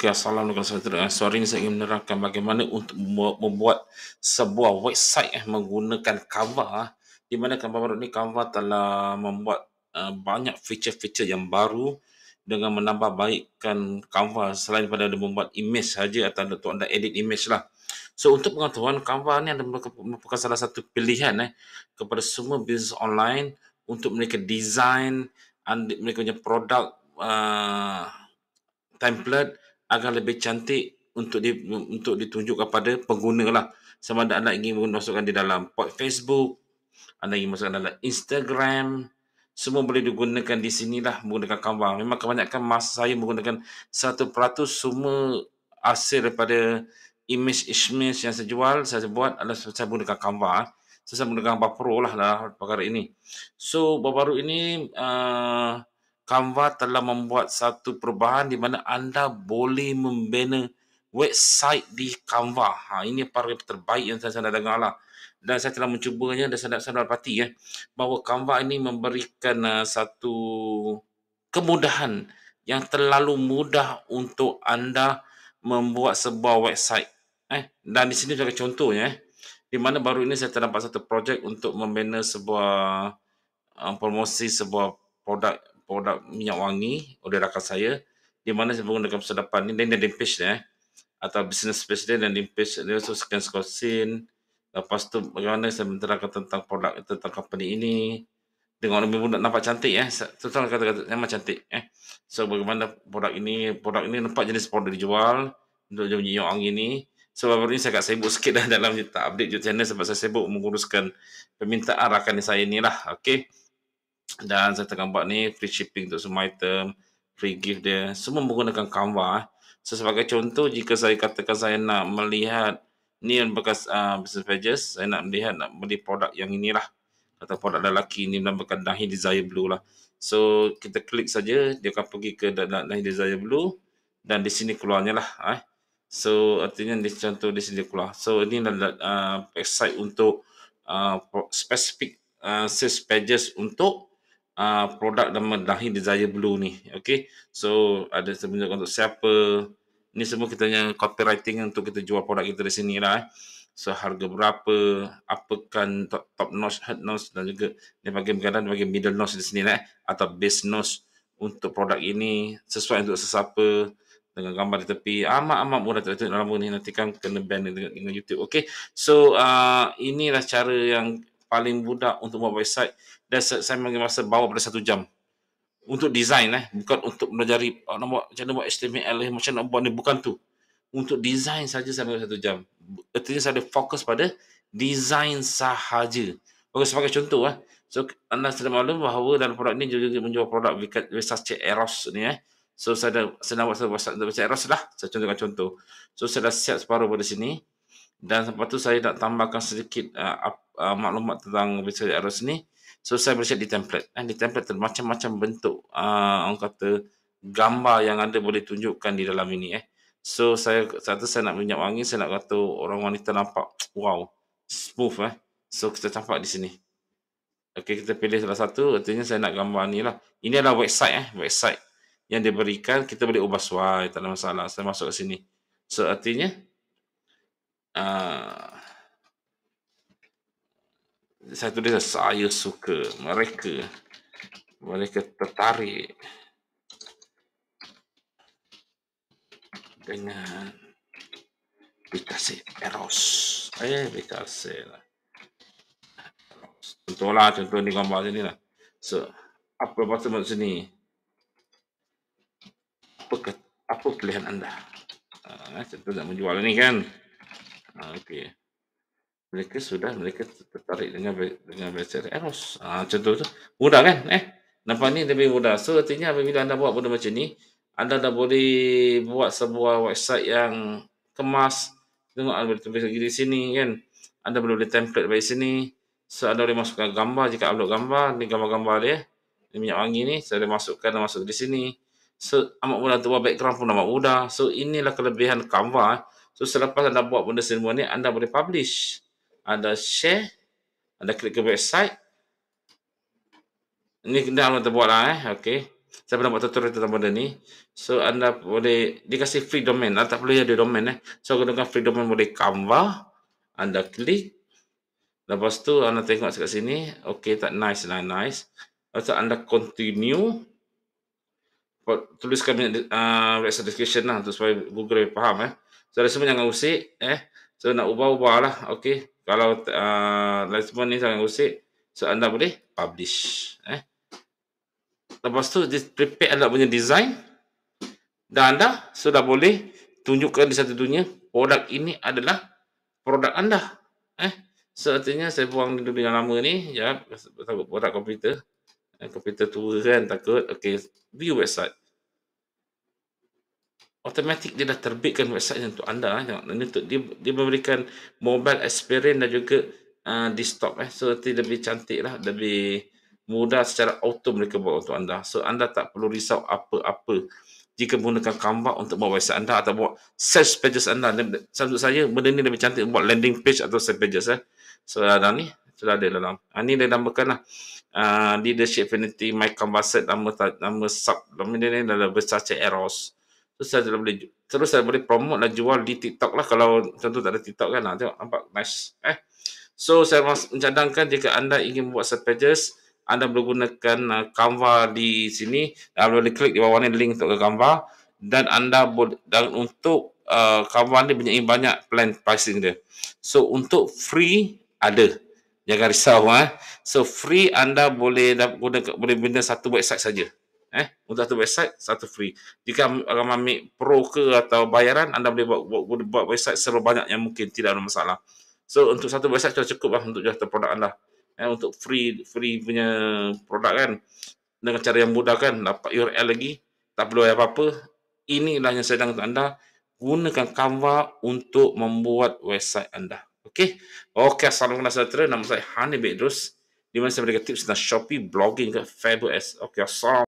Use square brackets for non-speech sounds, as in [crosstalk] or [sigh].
ke salam dengan saudara sorry saya ingin menerangkan bagaimana untuk membuat sebuah website eh, menggunakan Canva eh. di mana Canva baru ini Canva telah membuat eh, banyak feature-feature yang baru dengan menambah baikkan Canva selain daripada ada membuat image saja atau untuk anda edit image lah So untuk pengetahuan Canva ini adalah merupakan salah satu pilihan eh kepada semua bisnes online untuk mereka desain, mereka punya produk uh, template agar lebih cantik untuk di, untuk ditunjukkan kepada pengguna lah. Sama ada anda ingin memasukkan di dalam port Facebook, anda ingin masukkan dalam Instagram, semua boleh digunakan di sinilah menggunakan Canva. Memang kebanyakan masa saya menggunakan 100% semua hasil daripada image-image yang saya jual, saya buat adalah saya menggunakan Canva. Ah. So, saya menggunakan Canva Pro lah, lah perkara ini. So, baru-baru ini, uh, Canva telah membuat satu perubahan di mana anda boleh membina website di Canva. Ha, ini perkara terbaik yang saya dah dengar lah. Dan saya telah mencubanya dan saya sedang dapati ya, bahawa Canva ini memberikan uh, satu kemudahan yang terlalu mudah untuk anda membuat sebuah website. Eh, dan di sini sebagai contohnya, eh, di mana baru ini saya terdapat satu projek untuk membina sebuah uh, promosi sebuah produk produk minyak wangi oleh rakan saya di mana saya menggunakan persedapan ini dan dan page eh atau business president dan page dia so scan scan lepas tu bagaimana saya menerangkan tentang produk tentang company ini dengan lebih mudah nampak cantik eh tentang kata-kata nama cantik eh so bagaimana produk ini produk ini nampak jenis produk dijual untuk jual minyak wangi ini. So baru ni saya agak sibuk sikit dah [laughs] dalam tak update YouTube channel sebab saya sibuk menguruskan permintaan rakan saya ni lah. Okay dan saya tengah buat ni free shipping untuk semua item free gift dia semua menggunakan Canva eh. so, sebagai contoh jika saya katakan saya nak melihat ni yang bekas uh, business pages saya nak melihat nak beli produk yang inilah atau produk lelaki ni menambahkan Dahi Desire Blue lah so kita klik saja dia akan pergi ke Dahi Desire Blue dan di sini keluarnya lah eh. So artinya di contoh di sini keluar. So ini adalah uh, website untuk uh, specific uh, sales pages untuk uh, produk nama Dahi Desire Blue ni. Okay. So ada sebenarnya untuk siapa. Ni semua kita punya copywriting untuk kita jual produk kita di sini lah. Eh. So harga berapa, apakan top, top notch, head notch dan juga ni bagian berkaitan bagian middle notch di sini lah. Eh. Atau base notch untuk produk ini sesuai untuk sesiapa dengan gambar di tepi amat-amat mudah tu nama ni nanti kan kena ban dengan, dengan YouTube Okay? so uh, inilah cara yang paling mudah untuk buat website dan saya mengambil masa bawah pada satu jam untuk design eh bukan untuk belajar oh, nak buat macam mana buat HTML eh, macam nak buat ni bukan tu untuk design saja saya mengambil satu jam artinya saya ada fokus pada design sahaja okay, sebagai contoh eh so anda sudah maklum bahawa dalam produk ni juga menjual produk Versace Eros ni eh so saya dah saya nak buat satu Versace Eros lah saya contohkan contoh so saya dah siap separuh pada sini dan sebab tu saya nak tambahkan sedikit uh, uh, maklumat tentang website Aros ni so saya boleh di template Eh, di template ter macam-macam bentuk uh, orang kata gambar yang anda boleh tunjukkan di dalam ini eh so saya satu saya nak minyak wangi saya nak kata orang wanita nampak wow smooth eh so kita campak di sini okey kita pilih salah satu artinya saya nak gambar ni lah ini adalah website eh website yang diberikan kita boleh ubah suai tak ada masalah saya masuk ke sini so artinya uh, saya tulis lah, saya suka mereka mereka tertarik dengan Picasso Eros eh Picasso lah contohlah contoh ni gambar sini lah so apa apa maksud sini apa apa pilihan anda ha, contoh nak menjual ni kan ha, ah, okay mereka sudah mereka tertarik dengan dengan Bacara Eros. Eh, ah ha, contoh tu. Mudah kan? Eh. Nampak ni lebih mudah. So artinya apabila anda buat benda macam ni, anda dah boleh buat sebuah website yang kemas. Tengok anda boleh lagi di sini kan. Anda boleh template dari sini. So anda boleh masukkan gambar jika upload gambar. Ni gambar-gambar dia. Ini minyak wangi ni. Saya so, boleh masukkan dan masuk di sini. So amat mudah untuk buat background pun amat mudah. So inilah kelebihan Canva. Eh. So selepas anda buat benda semua ni, anda boleh publish anda share, anda klik ke website. Ini kena anda terbuat lah eh. Okay. Saya pernah buat tutorial tentang benda ni. So anda boleh dikasih free domain. Anda tak perlu ada domain eh. So gunakan free domain boleh Canva. Anda klik. Lepas tu anda tengok kat sini. Okay tak nice lah nice. Lepas tu anda continue. Tuliskan banyak uh, ah, website description lah. Untuk supaya Google lebih faham eh. So ada semua jangan usik eh. So nak ubah-ubah lah. Okay kalau uh, lesbian ni sangat usik, so anda boleh publish. Eh? Lepas tu, prepare anda punya design dan anda sudah boleh tunjukkan di satu dunia produk ini adalah produk anda. Eh? So, artinya saya buang dulu yang lama ni. Ya, takut produk komputer. Eh, komputer tua kan, takut. Okay, view website automatic dia dah terbitkan website untuk anda eh. tengok ini untuk dia, dia memberikan mobile experience dan juga uh, ah, desktop eh so nanti lebih cantik lah lebih mudah secara auto mereka buat untuk anda so anda tak perlu risau apa-apa jika menggunakan Canva untuk buat website anda atau buat sales pages anda dan untuk saya benda ni lebih cantik buat landing page atau sales pages eh. so ada ni sudah ada dalam ha, ah, ni dia namakan lah uh, leadership vanity my Canva set nama, nama sub nama dia ni dalam besar Eros terus saya dah boleh terus saya boleh promote dan jual di TikTok lah kalau contoh tak ada TikTok kan lah. tengok nampak nice eh so saya mencadangkan jika anda ingin buat set pages anda boleh gunakan uh, Canva di sini anda ah, boleh klik di bawah ni link untuk ke Canva dan anda boleh dan untuk uh, Canva ni punya banyak plan pricing dia so untuk free ada jangan risau eh. so free anda boleh guna, boleh guna satu website saja eh untuk satu website satu free jika agama mik pro ke atau bayaran anda boleh buat, buat, buat, buat website serba banyak yang mungkin tidak ada masalah so untuk satu website sudah cukup lah untuk jual produk anda eh untuk free free punya produk kan dengan cara yang mudah kan dapat URL lagi tak perlu apa-apa inilah yang sedang untuk anda gunakan Canva untuk membuat website anda okey okey assalamualaikum saudara nama saya Hani di mana saya berikan tips tentang Shopee blogging ke Fabulous. Okay, assalamualaikum.